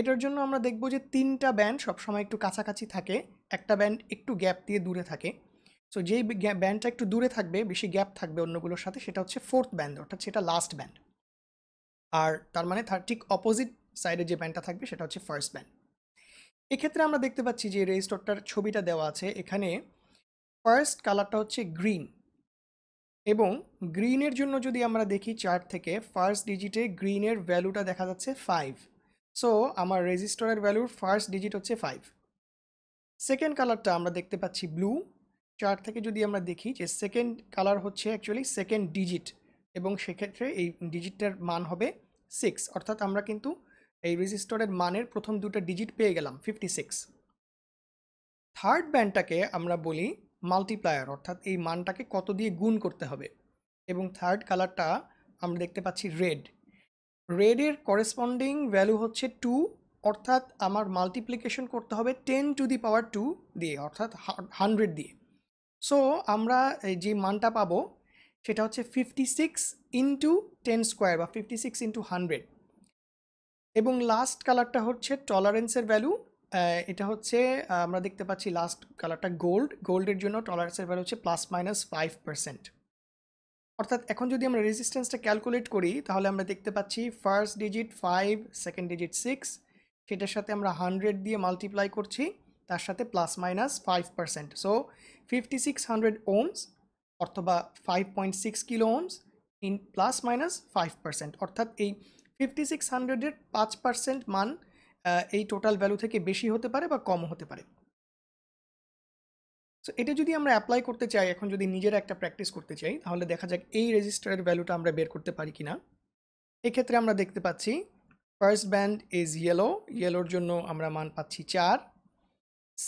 এটার জন্য আমরা দেখব যে তিনটা ব্যান্ড সবসময় একটু কাছাকাছি থাকে একটা ব্যান্ড একটু গ্যাপ দিয়ে দূরে থাকে সো যেই ব্যান্ডটা একটু দূরে থাকবে বেশি গ্যাপ থাকবে অন্যগুলোর সাথে সেটা হচ্ছে ফোর্থ ব্যান্ড অর্থাৎ সেটা লাস্ট ব্যান্ড আর তার মানে তার ঠিক অপোজিট সাইডে যে ব্যান্ডটা থাকবে সেটা হচ্ছে ফার্স্ট ব্যান্ড এক্ষেত্রে আমরা দেখতে পাচ্ছি যে রেজিস্টরটার ছবিটা দেওয়া আছে এখানে ফার্স্ট কালারটা হচ্ছে গ্রিন এবং গ্রিনের জন্য যদি আমরা দেখি চার্ট থেকে ফার্স্ট ডিজিটে গ্রিনের ভ্যালুটা দেখা যাচ্ছে ফাইভ সো আমার রেজিস্টারের ভ্যালুর ফার্স্ট ডিজিট হচ্ছে ফাইভ সেকেন্ড কালারটা আমরা দেখতে পাচ্ছি ব্লু চার্ট থেকে যদি আমরা দেখি যে সেকেন্ড কালার হচ্ছে অ্যাকচুয়ালি সেকেন্ড ডিজিট এবং সেক্ষেত্রে এই ডিজিটটার মান হবে সিক্স অর্থাৎ আমরা কিন্তু এই রেজিস্টারের মানের প্রথম দুটো ডিজিট পেয়ে গেলাম ফিফটি সিক্স থার্ড ব্যান্ডটাকে আমরা বলি মাল্টিপ্লায়ার অর্থাৎ এই মানটাকে কত দিয়ে গুণ করতে হবে এবং থার্ড কালারটা আমরা দেখতে পাচ্ছি রেড রেডের করেসপন্ডিং ভ্যালু হচ্ছে টু অর্থাৎ আমার মাল্টিপ্লিকেশন করতে হবে ten to the power two দিয়ে অর্থাৎ হান্ড্রেড দিয়ে সো আমরা যে মানটা পাবো সেটা হচ্ছে fifty six into ten square বা ফিফটি সিক্স ইন্টু হান্ড্রেড এবং লাস্ট কালারটা হচ্ছে টলারেন্সের ভ্যালু এটা হচ্ছে আমরা দেখতে পাচ্ছি লাস্ট কালারটা গোল্ড গোল্ডের জন্য টলারেন্সের ভ্যালু হচ্ছে প্লাস মাইনাস ফাইভ পার্সেন্ট অর্থাৎ এখন যদি আমরা রেজিস্ট্যান্সটা ক্যালকুলেট করি তাহলে আমরা দেখতে পাচ্ছি first digit five second digit six সেটার সাথে আমরা হান্ড্রেড দিয়ে মাল্টিপ্লাই করছি তার সাথে plus minus five percent so fifty six hundred ohms অথবা five point six kilo ohms in plus minus five percent অর্থাৎ এই ফিফটি সিক্স হান্ড্রেডের পাঁচ পার্সেন্ট মান এই টোটাল ভ্যালু থেকে বেশি হতে পারে বা কম হতে পারে সো এটা যদি আমরা অ্যাপ্লাই করতে চাই এখন যদি নিজের একটা প্র্যাকটিস করতে চাই তাহলে দেখা যাক এই রেজিস্টারের ভ্যালুটা আমরা বের করতে পারি কিনা এক্ষেত্রে আমরা দেখতে পাচ্ছি ফার্স্ট ব্যান্ড ইজ ইয়েলো ইয়েলোর জন্য আমরা মান পাচ্ছি চার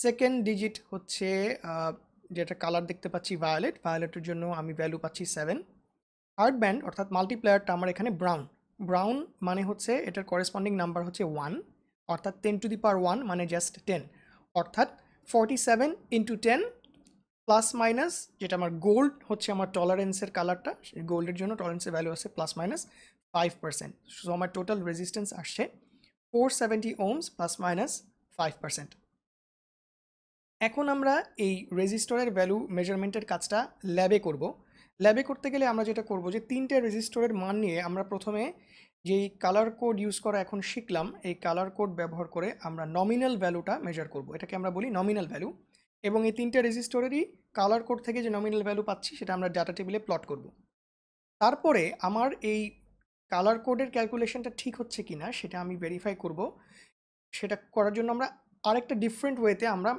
সেকেন্ড ডিজিট হচ্ছে যেটা কালার দেখতে পাচ্ছি ভায়োলেট ভায়োলেটের জন্য আমি ভ্যালু পাচ্ছি সেভেন থার্ড ব্যান্ড অর্থাৎ মাল্টিপ্লেয়ারটা আমার এখানে ব্রাউন ব্রাউন মানে হচ্ছে এটার করেসপন্ডিং নাম্বার হচ্ছে ওয়ান অর্থাৎ ten to the power one মানে জাস্ট টেন অর্থাৎ forty seven into ten plus minus যেটা আমার গোল্ড হচ্ছে আমার টলারেন্সের কালারটা সেই গোল্ডের জন্য টলারেন্সের ভ্যালু আছে plus minus five percent so আমার টোটাল রেজিস্ট্যান্স আসছে four seventy ohms plus minus five percent এখন আমরা এই রেজিস্টরের ভ্যালু মেজারমেন্টের কাজটা ল্যাবে করব ল্যাবে করতে গেলে আমরা যেটা করব যে তিনটে রেজিস্টরের মান নিয়ে আমরা প্রথমে যেই কালার কোড ইউজ করা এখন শিখলাম এই কালার কোড ব্যবহার করে আমরা নমিনাল ভ্যালুটা মেজার করব এটাকে আমরা বলি নমিনাল ভ্যালু এবং এই তিনটা রেজিস্টরেরই কালার কোড থেকে যে নমিনাল ভ্যালু পাচ্ছি সেটা আমরা ডাটা টেবিলে প্লট করব তারপরে আমার এই কালার কোডের ক্যালকুলেশনটা ঠিক হচ্ছে কি না সেটা আমি ভেরিফাই করব সেটা করার জন্য আমরা আরেকটা ডিফারেন্ট ওয়েতে আমরা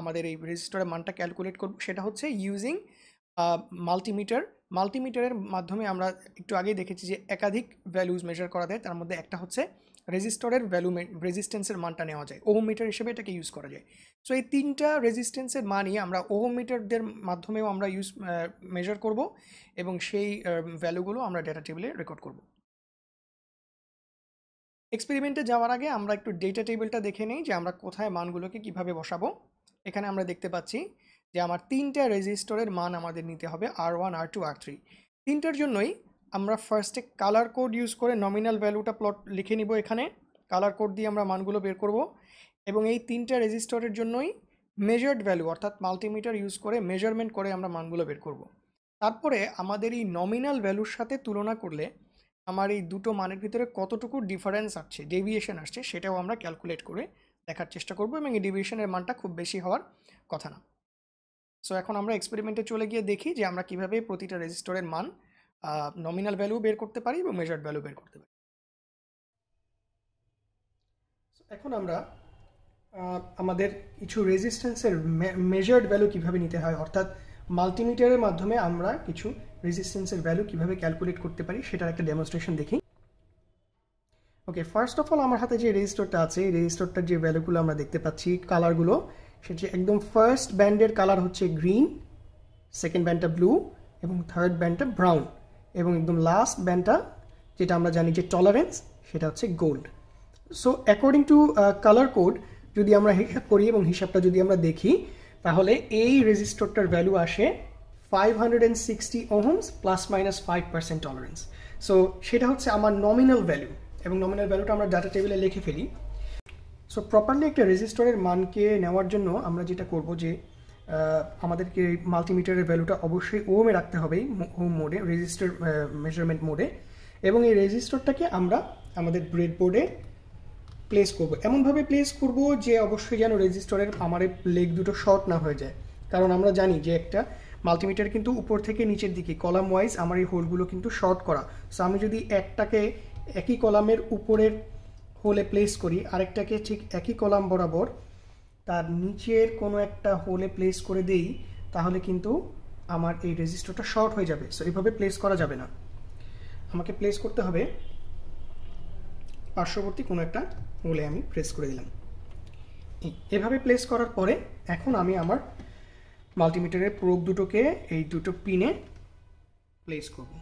আমাদের এই রেজিস্টরের মানটা ক্যালকুলেট করব সেটা হচ্ছে ইউজিং মাল্টিমিটার মাল্টিমিটারের মাধ্যমে আমরা একটু আগেই দেখেছি যে একাধিক ভ্যালুজ মেজার করা যায় তার মধ্যে একটা হচ্ছে রেজিস্টরের ভ্যালু রেজিস্ট্যান্সের মানটা নেওয়া যায় ওহম মিটার হিসেবে এটাকে ইউজ করা যায় সো এই তিনটা রেজিস্ট্যান্সের মানই আমরা ওহম মিটারদের মাধ্যমেও আমরা ইউজ মেজার করব এবং সেই ভ্যালুগুলো আমরা ডেটা টেবিলে রেকর্ড করব এক্সপেরিমেন্টে যাওয়ার আগে আমরা একটু ডেটা টেবিলটা দেখে নিই যে আমরা কোথায় মানগুলোকে কিভাবে বসাবো এখানে আমরা দেখতে পাচ্ছি যে আমার তিনটা রেজিস্টরের মান আমাদের নিতে হবে R one R two R three তিনটার জন্যই আমরা ফার্স্টে কালার কোড ইউজ করে নমিনাল ভ্যালুটা প্লট লিখে নিব এখানে কালার কোড দিয়ে আমরা মানগুলো বের করব এবং এই তিনটা রেজিস্টরের জন্যই মেজার্ড ভ্যালু অর্থাৎ মাল্টিমিটার ইউজ করে মেজারমেন্ট করে আমরা মানগুলো বের করব তারপরে আমাদের এই নমিনাল ভ্যালুর সাথে তুলনা করলে আমার এই দুটো মানের ভিতরে কতটুকু ডিফারেন্স আসছে ডেভিয়েশন আসছে সেটাও আমরা ক্যালকুলেট করে দেখার চেষ্টা করব এবং এই ডেভিয়েশনের মানটা খুব বেশি হওয়ার কথা না সো এখন আমরা এক্সপেরিমেন্টে চলে গিয়ে দেখি যে আমরা কিভাবে প্রতিটা রেজিস্টরের মান নমিনাল ভ্যালু বের করতে পারি এবং মেজার্ড ভ্যালু বের করতে পারি এখন আমরা আমাদের কিছু রেজিস্ট্যান্সের মেজার্ড ভ্যালু কিভাবে নিতে হয় অর্থাৎ মাল্টিমিটারের মাধ্যমে আমরা কিছু রেজিস্ট্যান্সের ভ্যালু কিভাবে ক্যালকুলেট করতে পারি সেটার একটা ডেমনস্ট্রেশন দেখি ওকে ফার্স্ট অফ অল আমার হাতে যে রেজিস্টরটা আছে এই রেজিস্টরটার যে ভ্যালুগুলো আমরা দেখতে পাচ্ছি কালারগুলো সেটি একদম ফার্স্ট ব্যান্ডের কালার হচ্ছে গ্রিন সেকেন্ড ব্যান্ডটা ব্লু এবং থার্ড ব্যান্ডটা ব্রাউন এবং একদম লাস্ট ব্যান্ডটা যেটা আমরা জানি যে টলারেন্স সেটা হচ্ছে gold so according to colour code যদি আমরা হিসাব করি এবং হিসাবটা যদি আমরা দেখি তাহলে এই রেজিস্টরটার ভ্যালু আসে sixty ohms plus minus five percent tolerance so সেটা হচ্ছে আমার নমিনাল ভ্যালু এবং নমিনাল ভ্যালুটা আমরা ডাটা টেবিলে লিখে ফেলি সো প্রপারলি একটা রেজিস্টরের মানকে নেওয়ার জন্য আমরা যেটা করব যে আমাদেরকে মাল্টিমিটারের ভ্যালুটা অবশ্যই ওমে রাখতে হবে হোম মোডে রেজিস্টার মেজারমেন্ট মোডে এবং এই রেজিস্টরটাকে আমরা আমাদের ব্রেডবোর্ডে প্লেস করব এমনভাবে প্লেস করব যে অবশ্যই যেন রেজিস্টরের আমার লেগ দুটো শর্ট না হয়ে যায় কারণ আমরা জানি যে একটা মাল্টিমিটার কিন্তু উপর থেকে নিচের দিকে কলাম ওয়াইজ আমার এই হোলগুলো কিন্তু শর্ট করা সো আমি যদি একটাকে একই কলামের উপরের হোলে প্লেস করি আরেকটাকে ঠিক একই কলাম বরাবর তার নিচের কোনো একটা হোলে প্লেস করে দেই তাহলে কিন্তু আমার এই রেজিস্টারটা শর্ট হয়ে যাবে সো এইভাবে প্লেস করা যাবে না আমাকে প্লেস করতে হবে পার্শ্ববর্তী কোনো একটা হোলে আমি প্রেস করে দিলাম এভাবে প্লেস করার পরে এখন আমি আমার মাল্টিমিটারের প্রোব দুটোকে এই দুটো পিনে প্লেস করবো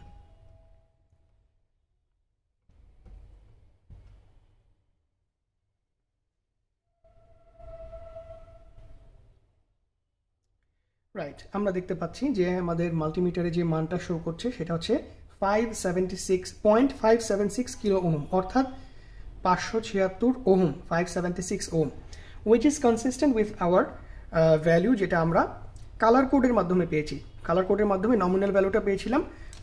রাইট আমরা দেখতে পাচ্ছি যে আমাদের মাল্টিমিটারে যে মানটা শো করছে সেটা হচ্ছে five seventy six point five seven six kilo ohm অর্থাৎ পাঁচশো ছিয়াত্তর ohm five seventy six ohm which is consistent with our value যেটা আমরা কালার কোডের মাধ্যমে পেয়েছি কালার কোডের মাধ্যমে নমিনাল ভ্যালুটা পেয়েছিলাম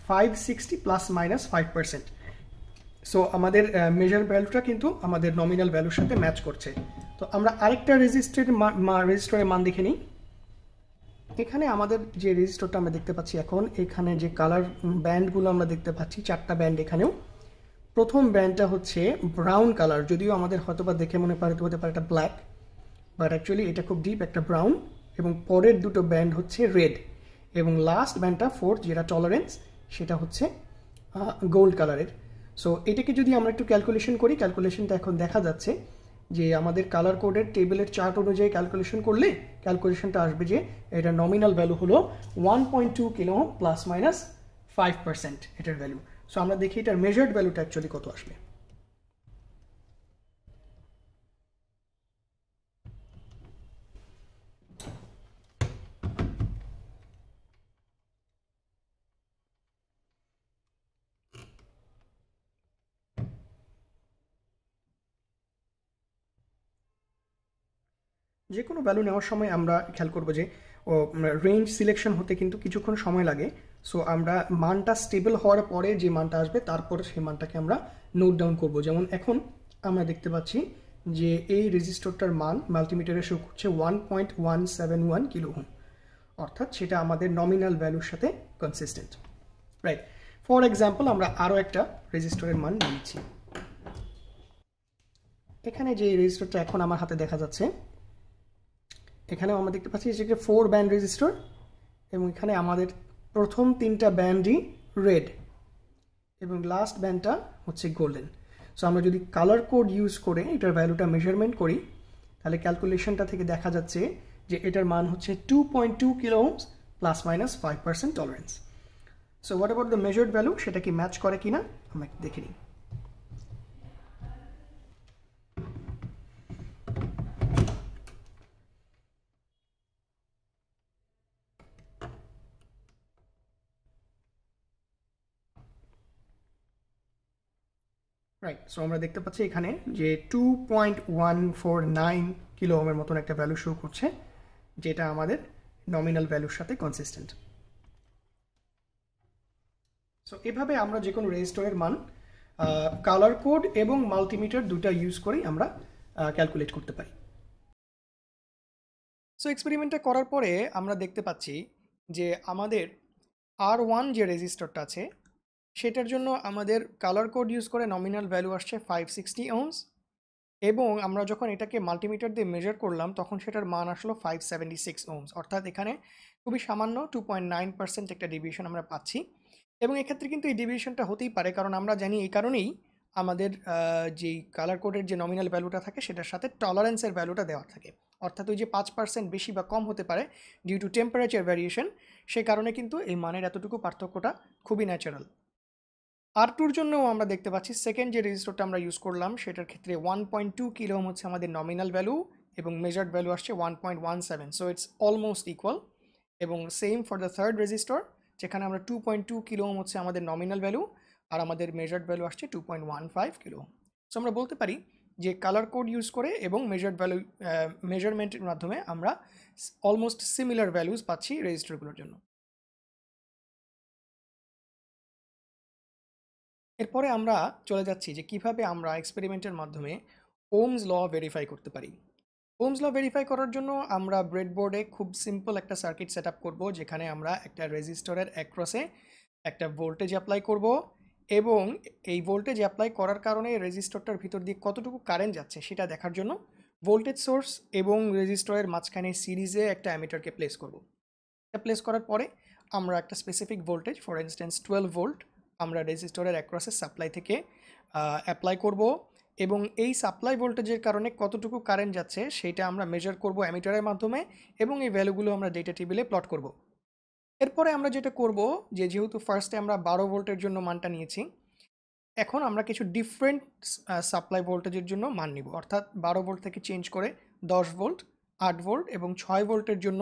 five sixty plus minus five percent so আমাদের মেজার uh, ভ্যালুটা কিন্তু আমাদের নমিনাল ভ্যালুর সাথে ম্যাচ করছে তো আমরা আরেকটা রেজিস্টারের রেজিস্টারের মান দেখে নিই এখানে আমাদের যে রেজিস্টারটা আমরা দেখতে পাচ্ছি এখন এখানে যে কালার ব্যান্ডগুলো আমরা দেখতে পাচ্ছি চারটা ব্যান্ড এখানেও প্রথম ব্যান্ডটা হচ্ছে ব্রাউন কালার যদিও আমাদের হয়তো বা দেখে মনে পারে হতে পারে এটা ব্ল্যাক বাট অ্যাকচুয়ালি এটা খুব ডিপ একটা ব্রাউন এবং পরের দুটো ব্যান্ড হচ্ছে রেড এবং লাস্ট ব্যান্ডটা ফোর্থ যেটা টলারেন্স সেটা হচ্ছে গোল্ড কালারের সো এটাকে যদি আমরা একটু ক্যালকুলেশন করি ক্যালকুলেশনটা এখন দেখা যাচ্ছে যে আমাদের কালার কোডের টেবিলের চার্ট অনুযায়ী ক্যালকুলেশন করলে ক্যালকুলেশনটা আসবে যে এটা নমিনাল ভ্যালু হলো one point two kilo plus minus five percent এটার ভ্যালু সো আমরা দেখি এটার মেজার্ড ভ্যালুটা অ্যাকচুয়ালি কত আসবে যে কোনো ভ্যালু নেওয়ার সময় আমরা খেয়াল করবো যে রেঞ্জ সিলেকশন হতে কিন্তু কিছুক্ষণ সময় লাগে সো আমরা মানটা স্টেবল হওয়ার পরে যে মানটা আসবে তারপর সেই মানটাকে আমরা নোট ডাউন করবো যেমন এখন আমরা দেখতে পাচ্ছি যে এই রেজিস্টরটার মান মাল্টিমিটারে শো করছে one point one seven one kilo ohm অর্থাৎ সেটা আমাদের নমিনাল ভ্যালুর সাথে কনসিস্টেন্ট রাইট ফর এক্সাম্পল আমরা আরও একটা রেজিস্টরের মান নিয়েছি এখানে যে রেজিস্টরটা এখন আমার হাতে দেখা যাচ্ছে এখানেও আমরা দেখতে পাচ্ছি এটা ফোর ব্যান্ড রেজিস্টার এবং এখানে আমাদের প্রথম তিনটা ব্যান্ডই রেড এবং লাস্ট ব্যান্ডটা হচ্ছে গোল্ডেন সো আমরা যদি কালার কোড ইউজ করে এটার ভ্যালুটা মেজারমেন্ট করি তাহলে ক্যালকুলেশনটা থেকে দেখা যাচ্ছে যে এটার মান হচ্ছে two point two kilo plus minus five percent tolerance so what about the measured value সেটা কি ম্যাচ করে কি না আমরা দেখে নিই রাইট সো আমরা দেখতে পাচ্ছি এখানে যে two point one four nine kilo ওমের মতন একটা ভ্যালু শো করছে যেটা আমাদের নমিনাল ভ্যালুর সাথে কনসিস্টেন্ট সো এভাবে আমরা যে কোনো রেজিস্টরের মান কালার কোড এবং মাল্টিমিটার দুটা ইউজ করেই আমরা ক্যালকুলেট করতে পারি সো এক্সপেরিমেন্টটা করার পরে আমরা দেখতে পাচ্ছি যে আমাদের আর ওয়ান যে রেজিস্টারটা আছে সেটার জন্য আমাদের কালার কোড ইউজ করে নমিনাল ভ্যালু আসছে ফাইভ সিক্সটি ওমস এবং আমরা যখন এটাকে মাল্টিমিটার দিয়ে মেজার করলাম তখন সেটার মান আসলো ফাইভ সেভেন্টি সিক্স ওমস অর্থাৎ এখানে খুবই সামান্য টু পয়েন্ট নাইন পার্সেন্ট একটা ডিভিশন আমরা পাচ্ছি এবং এক্ষেত্রে কিন্তু এই ডিভিশনটা হতেই পারে কারণ আমরা জানি এই কারণেই আমাদের যেই কালার কোডের যে নমিনাল ভ্যালুটা থাকে সেটার সাথে টলারেন্সের ভ্যালুটা দেওয়া থাকে অর্থাৎ ওই যে পাঁচ পার্সেন্ট বেশি বা কম হতে পারে ডিউ টু টেম্পারেচার ভ্যারিয়েশন সে কারণে কিন্তু এই মানের এতটুকু পার্থক্যটা খুবই ন্যাচারাল আর টুর জন্যও আমরা দেখতে পাচ্ছি সেকেন্ড যে রেজিস্টরটা আমরা ইউজ করলাম সেটার ক্ষেত্রে ওয়ান পয়েন্ট টু কিলো হচ্ছে আমাদের নমিনাল ভ্যালু এবং মেজার্ড ভ্যালু আসছে one point one seven so it's almost equal এবং same for the third resistor যেখানে আমরা টু পয়েন্ট টু কিলো হচ্ছে আমাদের নমিনাল ভ্যালু আর আমাদের মেজার্ড ভ্যালু আসছে two point one five kilo so আমরা বলতে পারি যে কালার কোড ইউজ করে এবং মেজার্ড ভ্যালু মেজারমেন্টের মাধ্যমে আমরা অলমোস্ট সিমিলার ভ্যালুস পাচ্ছি রেজিস্টারগুলোর জন্য এরপরে আমরা চলে যাচ্ছি যে কিভাবে আমরা এক্সপেরিমেন্টের মাধ্যমে ওমস ল ভেরিফাই করতে পারি ওমস ল ভেরিফাই করার জন্য আমরা ব্রেডবোর্ডে খুব সিম্পল একটা সার্কিট সেট আপ করবো যেখানে আমরা একটা রেজিস্টরের অ্যাক্রসে একটা ভোল্টেজ অ্যাপ্লাই করব এবং এই ভোল্টেজ অ্যাপ্লাই করার কারণে রেজিস্টরটার ভিতর দিয়ে কতটুকু কারেন্ট যাচ্ছে সেটা দেখার জন্য ভোল্টেজ সোর্স এবং রেজিস্টরের মাঝখানে সিরিজে একটা অ্যামিটারকে প্লেস করব প্লেস করার পরে আমরা একটা specific voltage for instance twelve volt আমরা রেজিস্টরের অ্যাক্রসে সাপ্লাই থেকে অ্যাপ্লাই করব এবং এই সাপ্লাই ভোল্টেজের কারণে কতটুকু কারেন্ট যাচ্ছে সেটা আমরা মেজার করব অ্যামিটারের মাধ্যমে এবং এই ভ্যালুগুলো আমরা ডেটা টেবিলে প্লট করব এরপরে আমরা যেটা করব যে যেহেতু ফার্স্টে আমরা বারো ভোল্টের জন্য মানটা নিয়েছি এখন আমরা কিছু ডিফারেন্ট সাপ্লাই ভোল্টেজের জন্য মান নিব অর্থাৎ বারো ভোল্ট থেকে চেঞ্জ করে দশ ভোল্ট আট ভোল্ট এবং ছয় ভোল্টের জন্য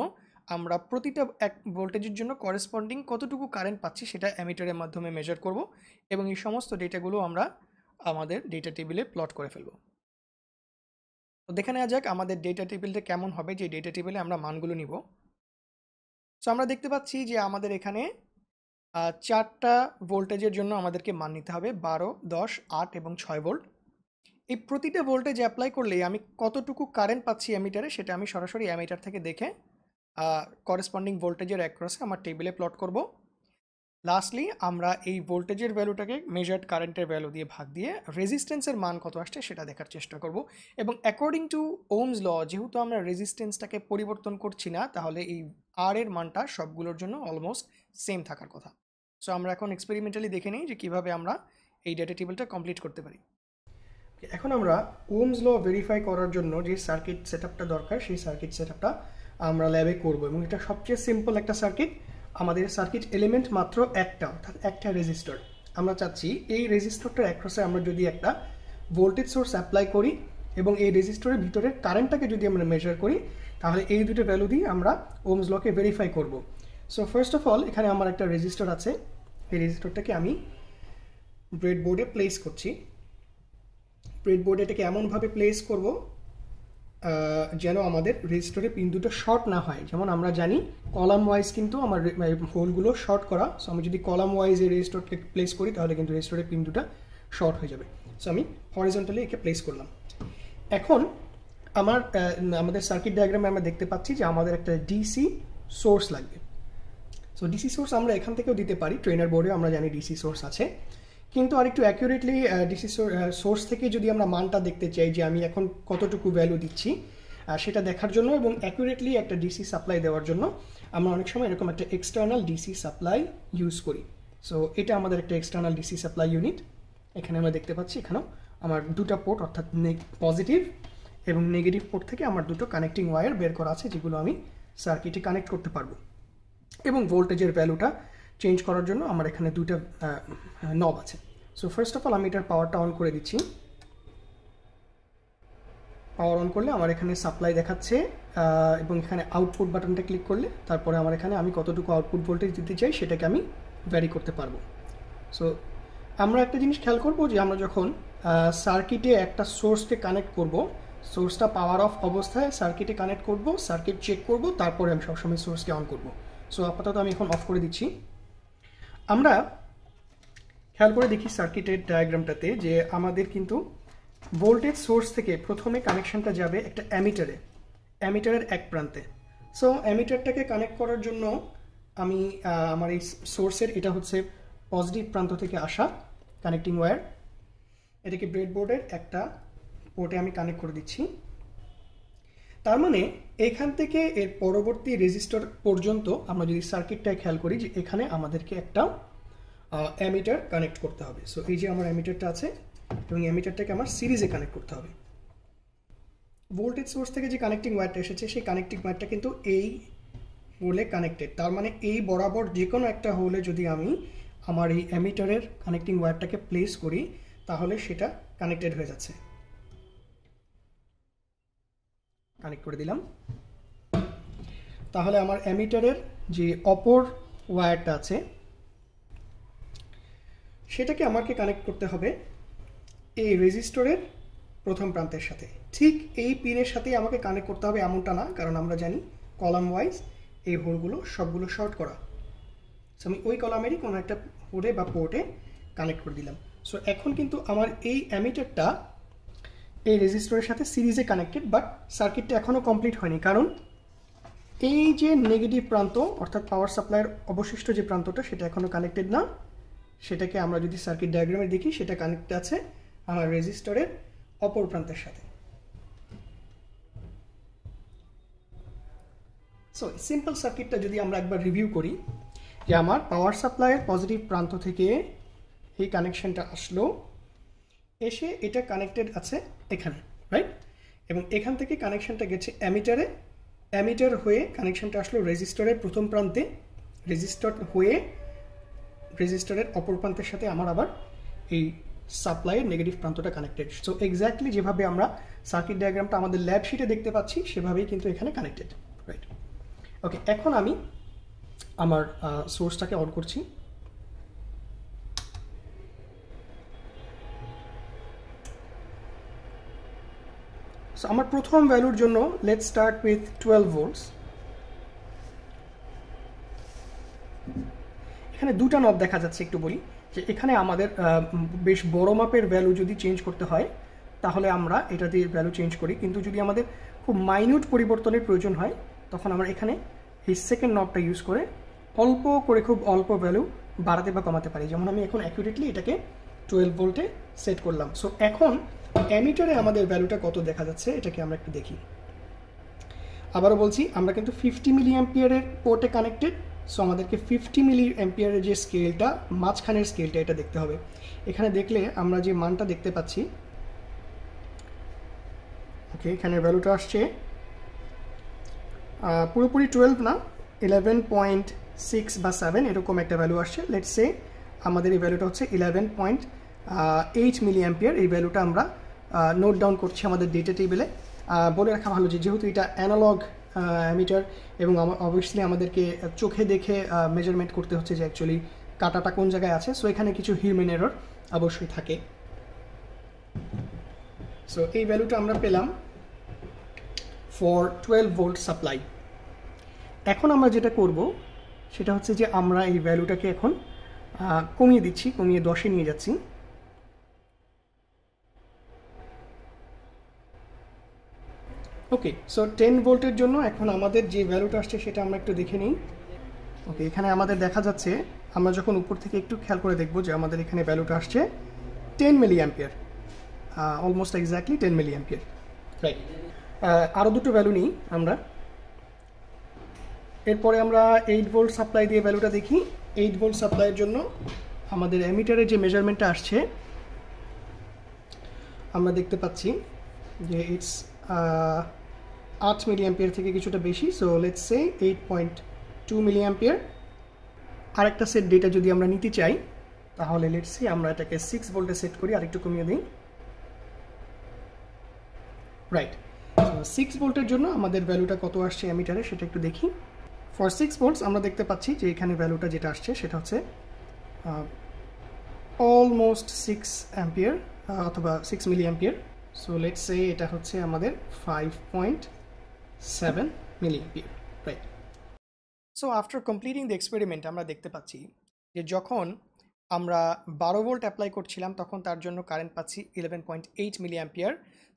আমরা প্রতিটা এক ভোল্টেজের জন্য করেসপন্ডিং কতটুকু কারেন্ট পাচ্ছি সেটা অ্যামিটারের মাধ্যমে মেজার করব এবং এই সমস্ত ডেটাগুলো আমরা আমাদের ডেটা টেবিলে প্লট করে ফেলব তো দেখে নেওয়া যাক আমাদের ডেটা টেবিলটা কেমন হবে যে ডেটা টেবিলে আমরা মানগুলো নিব সো আমরা দেখতে পাচ্ছি যে আমাদের এখানে চারটা ভোল্টেজের জন্য আমাদেরকে মান নিতে হবে বারো দশ আট এবং ছয় ভোল্ট এই প্রতিটা ভোল্টেজ অ্যাপ্লাই করলে আমি কতটুকু কারেন্ট পাচ্ছি অ্যামিটারে সেটা আমি সরাসরি অ্যামিটার থেকে দেখে করেসপন্ডিং ভোল্টেজের অ্যাক্রসে আমার টেবিলে প্লট করব লাস্টলি আমরা এই ভোল্টেজের ভ্যালুটাকে মেজার্ড কারেন্টের ভ্যালু দিয়ে ভাগ দিয়ে রেজিস্ট্যান্সের মান কত আসছে সেটা দেখার চেষ্টা করব এবং অ্যাকর্ডিং টু ওমস ল যেহেতু আমরা রেজিস্ট্যান্সটাকে পরিবর্তন করছি না তাহলে এই আর এর মানটা সবগুলোর জন্য অলমোস্ট সেম থাকার কথা সো আমরা এখন এক্সপেরিমেন্টালি দেখে নিই যে কীভাবে আমরা এই ডেটা টেবিলটা কমপ্লিট করতে পারি এখন আমরা ওমস ল ভেরিফাই করার জন্য যে সার্কিট সেট দরকার সেই সার্কিট সেট আমরা ল্যাবে করব এবং এটা সবচেয়ে সিম্পল একটা সার্কিট আমাদের সার্কিট এলিমেন্ট মাত্র একটা অর্থাৎ একটা রেজিস্টার আমরা চাচ্ছি এই রেজিস্টারটার অ্যাক্রসে আমরা যদি একটা ভোল্টেজ সোর্স অ্যাপ্লাই করি এবং এই রেজিস্টরের ভিতরে কারেন্টটাকে যদি আমরা মেজার করি তাহলে এই দুটো ভ্যালু দিয়ে আমরা ওমস লকে ভেরিফাই করব সো ফার্স্ট অফ অল এখানে আমার একটা রেজিস্টার আছে এই রেজিস্টারটাকে আমি ব্রেডবোর্ডে প্লেস করছি ব্রেডবোর্ডে এটাকে এমনভাবে প্লেস করব যেন আমাদের রেজিস্টারে পিন দুটো শর্ট না হয় যেমন আমরা জানি কলাম ওয়াইজ কিন্তু আমার হোলগুলো শর্ট করা সো আমি যদি কলাম ওয়াইজ এই রেজিস্টারকে প্লেস করি তাহলে কিন্তু রেজিস্টারের পিন দুটা শর্ট হয়ে যাবে সো আমি হরিজন্টালি একে প্লেস করলাম এখন আমার আমাদের সার্কিট ডায়াগ্রামে আমরা দেখতে পাচ্ছি যে আমাদের একটা ডিসি সোর্স লাগবে সো ডিসি সোর্স আমরা এখান থেকেও দিতে পারি ট্রেনার বোর্ডে আমরা জানি ডিসি সোর্স আছে কিন্তু আরেকটু অ্যাকিউরেটলি ডিসি সোর্স থেকে যদি আমরা মানটা দেখতে চাই যে আমি এখন কতটুকু ভ্যালু দিচ্ছি সেটা দেখার জন্য এবং অ্যাকুরেটলি একটা ডিসি সাপ্লাই দেওয়ার জন্য আমরা অনেক সময় এরকম একটা এক্সটার্নাল ডিসি সাপ্লাই ইউজ করি সো এটা আমাদের একটা এক্সটার্নাল ডিসি সাপ্লাই ইউনিট এখানে আমরা দেখতে পাচ্ছি এখানেও আমার দুটো পোর্ট অর্থাৎ পজিটিভ এবং নেগেটিভ পোর্ট থেকে আমার দুটো কানেক্টিং ওয়ার বের করা আছে যেগুলো আমি সার্কিটে কানেক্ট করতে পারবো এবং ভোল্টেজের ভ্যালুটা চেঞ্জ করার জন্য আমার এখানে দুইটা নব আছে সো ফার্স্ট অফ অল আমি এটার পাওয়ারটা অন করে দিচ্ছি পাওয়ার অন করলে আমার এখানে সাপ্লাই দেখাচ্ছে এবং এখানে আউটপুট বাটনটা ক্লিক করলে তারপরে আমার এখানে আমি কতটুকু আউটপুট ভোল্টেজ দিতে চাই সেটাকে আমি ভ্যারি করতে পারবো সো আমরা একটা জিনিস খেয়াল করব যে আমরা যখন সার্কিটে একটা সোর্সকে কানেক্ট করব সোর্সটা পাওয়ার অফ অবস্থায় সার্কিটে কানেক্ট করব সার্কিট চেক করব তারপরে আমি সবসময় সোর্সকে অন করব সো আপাতত আমি এখন অফ করে দিচ্ছি আমরা খেয়াল করে দেখি সার্কিটের ডায়াগ্রামটাতে যে আমাদের কিন্তু ভোল্টেজ সোর্স থেকে প্রথমে কানেকশনটা যাবে একটা অ্যামিটারে অ্যামিটারের এক প্রান্তে সো অ্যামিটারটাকে কানেক্ট করার জন্য আমি আমার এই সোর্সের এটা হচ্ছে পজিটিভ প্রান্ত থেকে আসা কানেক্টিং ওয়্যার এটাকে ব্রেডবোর্ডের একটা পোর্টে আমি কানেক্ট করে দিচ্ছি তার মানে এখান থেকে এর পরবর্তী রেজিস্টার পর্যন্ত আমরা যদি সার্কিটটায় খেয়াল করি যে এখানে আমাদেরকে একটা অ্যামিটার কানেক্ট করতে হবে সো এই যে আমার অ্যামিটারটা আছে এবং অ্যামিটারটাকে আমার সিরিজে কানেক্ট করতে হবে ভোল্টেজ সোর্স থেকে যে কানেক্টিং ওয়্যারটা এসেছে সেই কানেক্টিং ওয়্যারটা কিন্তু এই হোলে কানেক্টেড তার মানে এই বরাবর যে কোনো একটা হোলে যদি আমি আমার এই অ্যামিটারের কানেক্টিং ওয়্যারটাকে প্লেস করি তাহলে সেটা কানেক্টেড হয়ে যাচ্ছে কানেক্ট করে দিলাম তাহলে আমার অ্যামিটারের যে অপর ওয়্যারটা আছে সেটাকে আমাকে কানেক্ট করতে হবে এই রেজিস্টরের প্রথম প্রান্তের সাথে ঠিক এই পিনের সাথেই আমাকে কানেক্ট করতে হবে এমনটা না কারণ আমরা জানি কলাম ওয়াইজ এই হোলগুলো সবগুলো শর্ট করা সো আমি ওই কলামেরই কোনো একটা হোডে বা পোর্টে কানেক্ট করে দিলাম সো এখন কিন্তু আমার এই অ্যামিটারটা এই রেজিস্টরের সাথে সিরিজে কানেক্টেড বাট সার্কিটটা এখনও কমপ্লিট হয়নি কারণ এই যে নেগেটিভ প্রান্ত অর্থাৎ পাওয়ার সাপ্লাইয়ের অবশিষ্ট যে প্রান্তটা সেটা এখনও কানেক্টেড না সেটাকে আমরা যদি সার্কিট ডায়াগ্রামে দেখি সেটা কানেক্ট আছে আমার রেজিস্টরের অপর প্রান্তের সাথে সো সিম্পল সার্কিটটা যদি আমরা একবার রিভিউ করি যে আমার পাওয়ার সাপ্লাইয়ের পজিটিভ প্রান্ত থেকে এই কানেকশনটা আসলো এসে এটা কানেক্টেড আছে এখানে রাইট এবং এখান থেকে কানেকশানটা গেছে অ্যামিটারে অ্যামিটার হয়ে কানেকশানটা আসলো রেজিস্টারের প্রথম প্রান্তে রেজিস্টার হয়ে রেজিস্টারের অপর প্রান্তের সাথে আমার আবার এই সাপ্লাইয়ের নেগেটিভ প্রান্তটা কানেক্টেড সো এক্স্যাক্টলি যেভাবে আমরা সার্কিট ডায়াগ্রামটা আমাদের ল্যাব শিটে দেখতে পাচ্ছি সেভাবেই কিন্তু এখানে কানেক্টেড রাইট ওকে এখন আমি আমার সোর্সটাকে অন করছি সো আমার প্রথম ভ্যালুর জন্য let start with twelve volts এখানে দুটা নব দেখা যাচ্ছে একটু বলি যে এখানে আমাদের বেশ বড় মাপের ভ্যালু যদি চেঞ্জ করতে হয় তাহলে আমরা এটা দিয়ে ভ্যালু চেঞ্জ করি কিন্তু যদি আমাদের খুব মাইনিউট পরিবর্তনের প্রয়োজন হয় তখন আমরা এখানে এই সেকেন্ড নবটা ইউজ করে অল্প করে খুব অল্প ভ্যালু বাড়াতে বা কমাতে পারি যেমন আমি এখন অ্যাকুরেটলি এটাকে টুয়েলভ ভোল্টে সেট করলাম সো এখন অ্যামিটারে আমাদের ভ্যালুটা কত দেখা যাচ্ছে এটাকে আমরা একটু দেখি আবারও বলছি আমরা কিন্তু ফিফটি মিলি অ্যাম্পিয়ারের পোর্টে কানেক্টেড সো আমাদেরকে ফিফটি মিলি অ্যাম্পিয়ারের যে স্কেলটা মাঝখানের স্কেলটা এটা দেখতে হবে এখানে দেখলে আমরা যে মানটা দেখতে পাচ্ছি ওকে এখানে ভ্যালুটা আসছে পুরোপুরি টুয়েলভ না ইলেভেন পয়েন্ট সিক্স বা সেভেন এরকম একটা ভ্যালু আসছে লেটসে সে আমাদের এই ভ্যালুটা হচ্ছে eleven point eight milli ampere এই ভ্যালুটা আমরা নোট ডাউন করছি আমাদের ডেটা টেবিলে বলে রাখা ভালো যে যেহেতু এটা অ্যানালগ অ্যামিটার এবং অবভিয়াসলি আমাদেরকে চোখে দেখে মেজারমেন্ট করতে হচ্ছে যে অ্যাকচুয়ালি কাটাটা কোন জায়গায় আছে সো এখানে কিছু হিউম্যান এরর অবশ্যই থাকে সো এই ভ্যালুটা আমরা পেলাম ফর টুয়েলভ ভোল্ট সাপ্লাই এখন আমরা যেটা করব সেটা হচ্ছে যে আমরা এই ভ্যালুটাকে এখন কমিয়ে দিচ্ছি কমিয়ে দশে নিয়ে যাচ্ছি ওকে সো টেন ভোল্টের জন্য এখন আমাদের যে ভ্যালুটা আসছে সেটা আমরা একটু দেখে নিই ওকে এখানে আমাদের দেখা যাচ্ছে আমরা যখন উপর থেকে একটু খেয়াল করে দেখব যে আমাদের এখানে ভ্যালুটা আসছে ten milli ampere almost exactly ten milli ampere right আরও দুটো ভ্যালু নিই আমরা এরপরে আমরা এইট ভোল্ট সাপ্লাই দিয়ে ভ্যালুটা দেখি এইট ভোল্ট সাপ্লাইয়ের জন্য আমাদের অ্যামিটারের যে মেজারমেন্টটা আসছে আমরা দেখতে পাচ্ছি যে ইটস আট মিলি থেকে কিছুটা বেশি so let's say eight point two milli আর একটা সেট ডেটা যদি আমরা নিতে চাই তাহলে লেটস সে আমরা এটাকে সিক্স ভোল্টে সেট করি আরেকটু কমিয়ে দিই রাইট সিক্স ভোল্টের জন্য আমাদের ভ্যালুটা কত আসছে অ্যামিটারে সেটা একটু দেখি ফর সিক্স ভোল্টস আমরা দেখতে পাচ্ছি যে এখানে ভ্যালুটা যেটা আসছে সেটা হচ্ছে অলমোস্ট সিক্স অ্যাম্পিয়ার অথবা six milliampere so let's say এটা হচ্ছে আমাদের five point 7 milliampere right so after completing the experiment আমরা দেখতে পাচ্ছি যে যখন আমরা বারো ভোল্ট অ্যাপ্লাই করছিলাম তখন তার জন্য কারেন্ট পাচ্ছি eleven point eight milli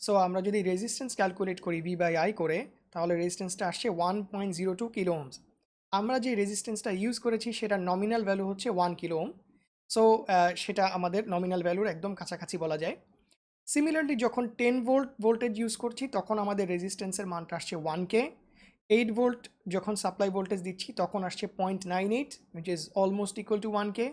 so আমরা যদি রেজিস্ট্যান্স ক্যালকুলেট করি ভি বাই আই করে তাহলে রেজিস্ট্যান্সটা আসছে one point zero two kilo ohms আমরা যে রেজিস্ট্যান্সটা ইউজ করেছি সেটা নমিনাল ভ্যালু হচ্ছে ওয়ান কিলো ওম সো সেটা আমাদের নমিনাল ভ্যালুর একদম কাছাকাছি বলা যায় সিমিলারলি যখন টেন ভোল্ট ভোল্টেজ ইউজ করছি তখন আমাদের রেজিস্ট্যান্সের মানটা আসছে ওয়ান কে এইট ভোল্ট যখন সাপ্লাই ভোল্টেজ দিচ্ছি তখন আসছে point nine eight which is almost equal to one K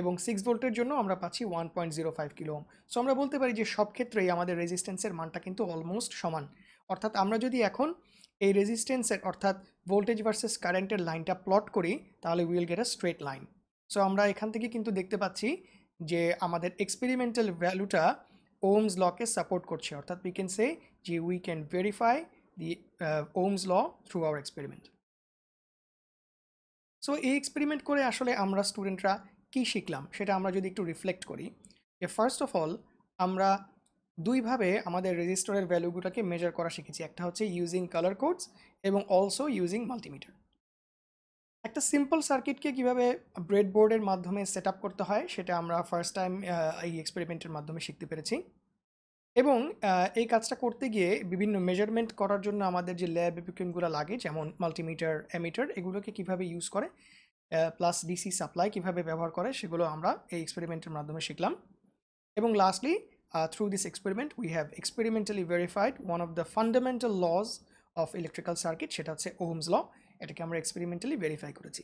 এবং সিক্স ভোল্টের জন্য আমরা পাচ্ছি one point zero five kilo ohm so আমরা বলতে পারি যে সব ক্ষেত্রেই আমাদের রেজিস্ট্যান্সের মানটা কিন্তু অলমোস্ট সমান অর্থাৎ আমরা যদি এখন এই রেজিস্ট্যান্সের অর্থাৎ ভোল্টেজ ভার্সেস কারেন্টের লাইনটা প্লট করি তাহলে will get a straight line so আমরা এখান থেকে কিন্তু দেখতে পাচ্ছি যে আমাদের এক্সপেরিমেন্টাল ভ্যালুটা ওমস লকে সাপোর্ট করছে অর্থাৎ উই ক্যান সে যে we can verify the Ohm's law through our experiment so এই এক্সপেরিমেন্ট করে আসলে আমরা স্টুডেন্টরা কী শিখলাম সেটা আমরা যদি একটু রিফ্লেক্ট করি যে ফার্স্ট অফ অল আমরা দুইভাবে আমাদের রেজিস্টারের ভ্যালুগুলোকে মেজার করা শিখেছি একটা হচ্ছে ইউজিং কালার কোডস এবং অলসো ইউজিং মাল্টিমিটার একটা সিম্পল সার্কিটকে কিভাবে ব্রেডবোর্ডের মাধ্যমে সেট করতে হয় সেটা আমরা ফার্স্ট টাইম এই এক্সপেরিমেন্টের মাধ্যমে শিখতে পেরেছি এবং এই কাজটা করতে গিয়ে বিভিন্ন মেজারমেন্ট করার জন্য আমাদের যে ল্যাব ইকুইপমেন্টগুলো লাগে যেমন মাল্টিমিটার অ্যামিটার এগুলোকে কিভাবে ইউজ করে প্লাস ডিসি সাপ্লাই কিভাবে ব্যবহার করে সেগুলো আমরা এই এক্সপেরিমেন্টের মাধ্যমে শিখলাম এবং lastly through this experiment we have experimentally verified one of the fundamental laws of electrical circuit সেটা হচ্ছে ওহমস ল এটাকে আমরা এক্সপেরিমেন্টালি ভেরিফাই করেছি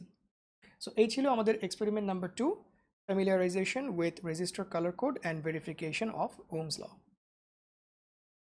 সো এই ছিল আমাদের experiment number two familiarization with resistor color code and verification of Ohm's law.